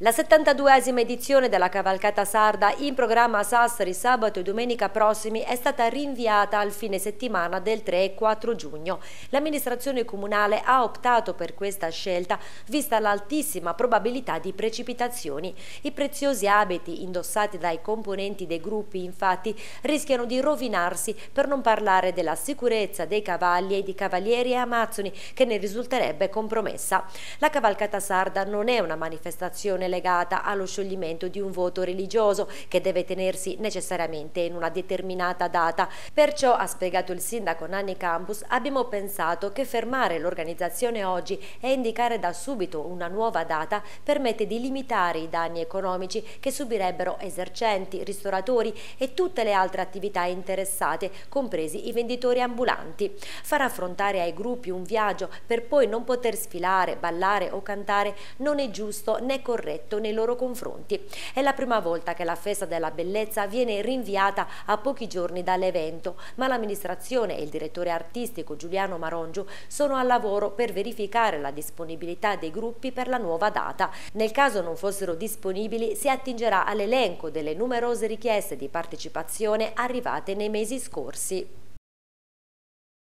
La 72esima edizione della Cavalcata Sarda in programma a Sassari sabato e domenica prossimi è stata rinviata al fine settimana del 3 e 4 giugno. L'amministrazione comunale ha optato per questa scelta vista l'altissima probabilità di precipitazioni. I preziosi abiti indossati dai componenti dei gruppi infatti rischiano di rovinarsi per non parlare della sicurezza dei cavalli e di cavalieri e amazzoni che ne risulterebbe compromessa. La Cavalcata Sarda non è una manifestazione legata allo scioglimento di un voto religioso che deve tenersi necessariamente in una determinata data. Perciò, ha spiegato il sindaco Nanni Campus, abbiamo pensato che fermare l'organizzazione oggi e indicare da subito una nuova data permette di limitare i danni economici che subirebbero esercenti, ristoratori e tutte le altre attività interessate, compresi i venditori ambulanti. Far affrontare ai gruppi un viaggio per poi non poter sfilare, ballare o cantare non è giusto né corretto rispetto nei loro confronti. È la prima volta che la festa della bellezza viene rinviata a pochi giorni dall'evento, ma l'amministrazione e il direttore artistico Giuliano Marongio sono al lavoro per verificare la disponibilità dei gruppi per la nuova data. Nel caso non fossero disponibili si attingerà all'elenco delle numerose richieste di partecipazione arrivate nei mesi scorsi.